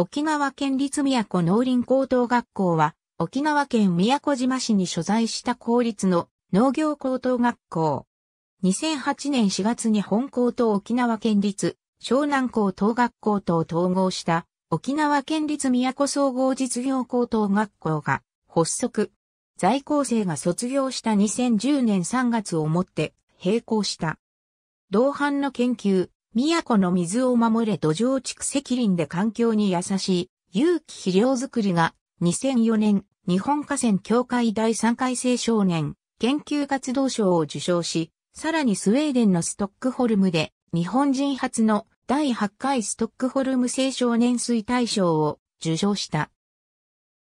沖縄県立宮古農林高等学校は、沖縄県宮古島市に所在した公立の農業高等学校。2008年4月に本校と沖縄県立湘南高等学校と統合した沖縄県立宮古総合実業高等学校が発足。在校生が卒業した2010年3月をもって並行した。同伴の研究、都の水を守れ土壌蓄積林で環境に優しい有機肥料づくりが2004年日本河川協会第3回青少年研究活動賞を受賞し、さらにスウェーデンのストックホルムで日本人初の第8回ストックホルム青少年水大賞を受賞した。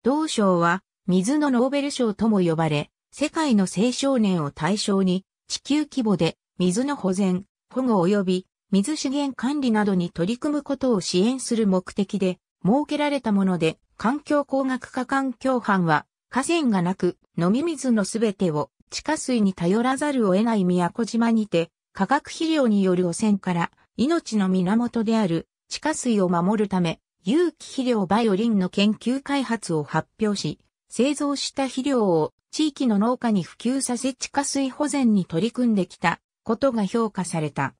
同賞は水のノーベル賞とも呼ばれ、世界の青少年を対象に地球規模で水の保全、保護及び水資源管理などに取り組むことを支援する目的で設けられたもので、環境工学科環境班は、河川がなく、飲み水のすべてを地下水に頼らざるを得ない宮古島にて、化学肥料による汚染から命の源である地下水を守るため、有機肥料バイオリンの研究開発を発表し、製造した肥料を地域の農家に普及させ地下水保全に取り組んできたことが評価された。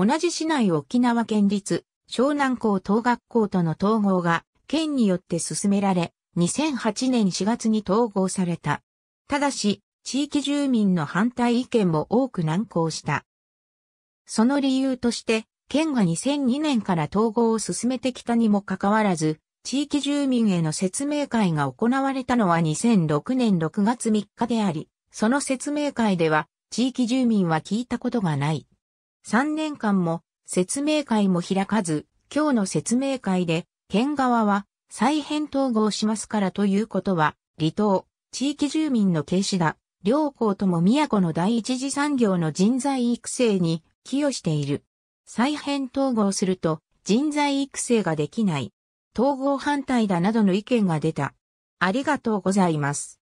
同じ市内沖縄県立湘南校等学校との統合が県によって進められ、2008年4月に統合された。ただし、地域住民の反対意見も多く難航した。その理由として、県が2002年から統合を進めてきたにもかかわらず、地域住民への説明会が行われたのは2006年6月3日であり、その説明会では地域住民は聞いたことがない3年間も説明会も開かず、今日の説明会で、県側は再編統合しますからということは、離島、地域住民の軽視だ、両校とも都の第一次産業の人材育成に寄与している。再編統合すると人材育成ができない。統合反対だなどの意見が出た。ありがとうございます。